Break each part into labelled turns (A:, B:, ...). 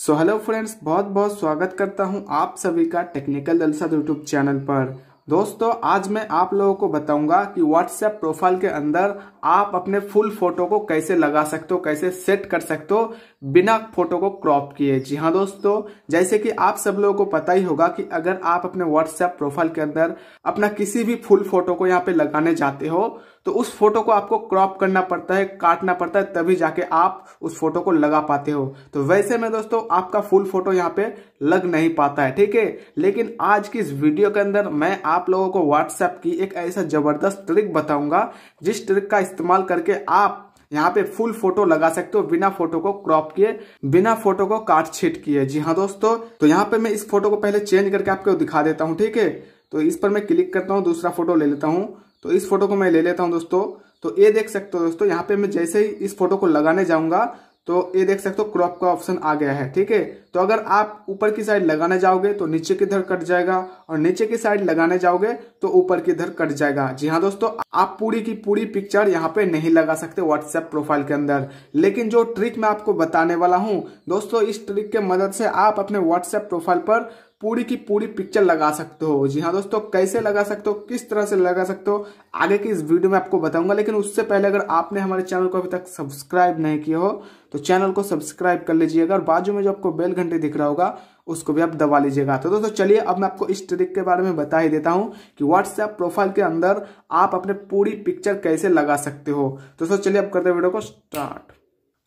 A: so hello friends बहुत बहुत स्वागत करता हूं आप सभी का टेक्निकल दलसद यूट्यूब चैनल पर दोस्तों आज मैं आप लोगों को बताऊंगा कि व्हाट्सएप प्रोफाइल के अंदर आप अपने फुल फोटो को कैसे लगा सकते हो कैसे सेट कर सकते हो बिना फोटो को क्रॉप किए जी हाँ दोस्तों जैसे कि आप सब लोगों को पता ही होगा कि अगर आप अपने व्हाट्सएप प्रोफाइल के अंदर अपना किसी भी फुल फोटो को यहाँ पे लगाने जाते हो तो उस फोटो को आपको क्रॉप करना पड़ता है काटना पड़ता है तभी जाके आप उस फोटो को लगा पाते हो तो वैसे में दोस्तों आपका फुल फोटो यहाँ पे लग नहीं पाता है ठीक है लेकिन आज की इस वीडियो के अंदर मैं आप लोगों को व्हाट्सएप की एक ऐसा जबरदस्त ट्रिक बताऊंगा जिस ट्रिक का इस्तेमाल करके आप यहाँ पे फुल फोटो लगा सकते हो बिना फोटो को क्रॉप किए बिना फोटो को काट छीट किए जी हाँ दोस्तों तो यहाँ पे मैं इस फोटो को पहले चेंज करके आपको दिखा देता हूँ ठीक है तो इस पर मैं क्लिक करता हूँ दूसरा फोटो ले लेता हूँ तो इस फोटो को मैं ले लेता हूं दोस्तों तो ये देख सकते हो दोस्तों यहाँ पे मैं जैसे ही इस फोटो को लगाने जाऊंगा तो ये देख सकते हो क्रॉप का ऑप्शन आ गया है ठीक है तो अगर आप ऊपर की साइड लगाने जाओगे तो नीचे की धर कट जाएगा और नीचे की साइड लगाने जाओगे तो ऊपर की धर कट जाएगा जी हाँ दोस्तों आप पूरी की पूरी पिक्चर यहाँ पे नहीं लगा सकते व्हाट्सएप प्रोफाइल के अंदर लेकिन जो ट्रिक मैं आपको बताने वाला हूँ दोस्तों इस ट्रिक के मदद से आप अपने व्हाट्सएप प्रोफाइल पर पूरी की पूरी पिक्चर लगा सकते हो जी हाँ दोस्तों कैसे लगा सकते हो किस तरह से लगा सकते हो आगे की इस वीडियो में आपको बताऊंगा लेकिन उससे पहले अगर आपने हमारे चैनल को अभी तक सब्सक्राइब नहीं किया हो तो चैनल को सब्सक्राइब कर लीजिएगा और बाजू में जो आपको बेल घंटे दिख रहा होगा उसको भी आप दबा लीजिएगा तो दोस्तों चलिए अब मैं आपको इस ट्रिक के बारे में बता ही देता हूँ कि व्हाट्सएप प्रोफाइल के अंदर आप अपने पूरी पिक्चर कैसे लगा सकते हो तो दोस्तों चलिए अब करते हैं वीडियो को स्टार्ट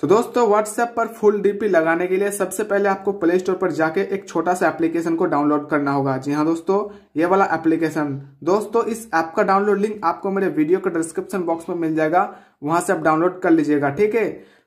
A: तो दोस्तों व्हाट्सएप पर फुल डीपी लगाने के लिए सबसे पहले आपको प्ले स्टोर पर जाके एक छोटा सा एप्लीकेशन को डाउनलोड करना होगा जी हाँ दोस्तों ये वाला एप्लीकेशन दोस्तों इस ऐप का डाउनलोड लिंक आपको मेरे वीडियो के डिस्क्रिप्शन बॉक्स में मिल जाएगा वहां से आप डाउनलोड कर लीजिएगा ठीक है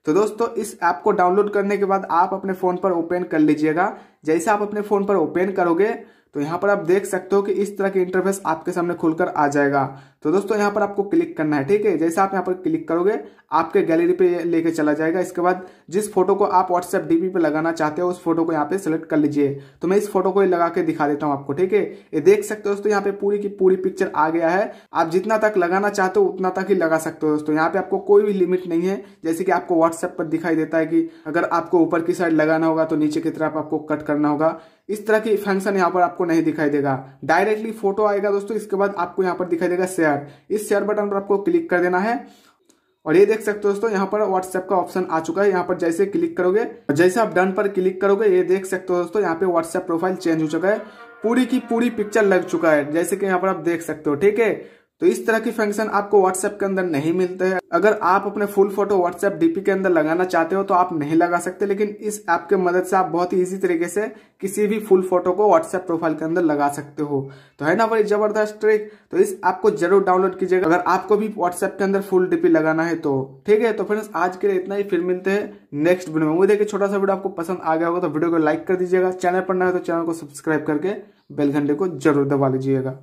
A: तो दोस्तों इस ऐप को डाउनलोड करने के बाद आप अपने फ़ोन पर ओपन कर लीजिएगा जैसे आप अपने फ़ोन पर ओपन करोगे तो यहाँ पर आप देख सकते हो कि इस तरह के इंटरफेस आपके सामने खुलकर आ जाएगा तो दोस्तों यहाँ पर आपको क्लिक करना है ठीक है जैसे आप यहाँ पर क्लिक करोगे आपके गैलरी पे लेके चला जाएगा इसके बाद जिस फोटो को आप व्हाट्सएप डीपी पे लगाना चाहते हो उस फोटो को यहाँ पे सेलेक्ट कर लीजिए तो मैं इस फोटो को लगा के दिखा देता हूँ आपको ठीक है ये देख सकते हो दोस्तों यहाँ पे पूरी की पूरी पिक्चर आ गया है आप जितना तक लगाना चाहते हो उतना तक ही लगा सकते हो दोस्तों यहाँ पे आपको कोई भी लिमिट नहीं है जैसे कि आपको व्हाट्सएप व्हाट्सएप पर दिखाई देता है कि अगर आपको ऊपर की साइड लगाना होगा तो नीचे की तरफ आपको कट करना होगा इस तरह की फंक्शन यहाँ पर आपको नहीं दिखाई देगा डायरेक्टली फोटो आएगा दोस्तों इसके बाद आपको यहाँ पर दिखाई देगा शेयर इस शेयर बटन पर आपको क्लिक कर देना है और ये देख सकते हो दोस्तों यहाँ पर व्हाट्सएप का ऑप्शन आ चुका है यहाँ पर जैसे क्लिक करोगे और जैसे आप डन पर क्लिक करोगे ये देख सकते हो दोस्तों यहाँ पे व्हाट्सएप प्रोफाइल चेंज हो चुका है पूरी की पूरी पिक्चर लग चुका है जैसे कि यहाँ पर आप देख सकते हो ठीक है तो इस तरह की फंक्शन आपको व्हाट्सएप के अंदर नहीं मिलते हैं अगर आप अपने फुल फोटो व्हाट्सएप डीपी के अंदर लगाना चाहते हो तो आप नहीं लगा सकते लेकिन इस ऐप के मदद से आप बहुत ही इजी तरीके से किसी भी फुल फोटो को व्हाट्सएप प्रोफाइल के अंदर लगा सकते हो तो है ना बड़ी जबरदस्त ट्रिक तो इस ऐप को जरूर डाउनलोड कीजिएगा अगर आपको भी व्हाट्सएप के अंदर फुल डीपी लगाना है तो ठीक है तो फ्रेंड्स आज के लिए इतना ही फिर मिलते हैं नेक्स्ट वीडियो में देखिए छोटा सा वीडियो आपको पसंद आ गया होगा तो वीडियो को लाइक कर दीजिएगा चैनल पर ना तो चैनल को सब्सक्राइब करके बेल घंटे को जरूर दबा लीजिएगा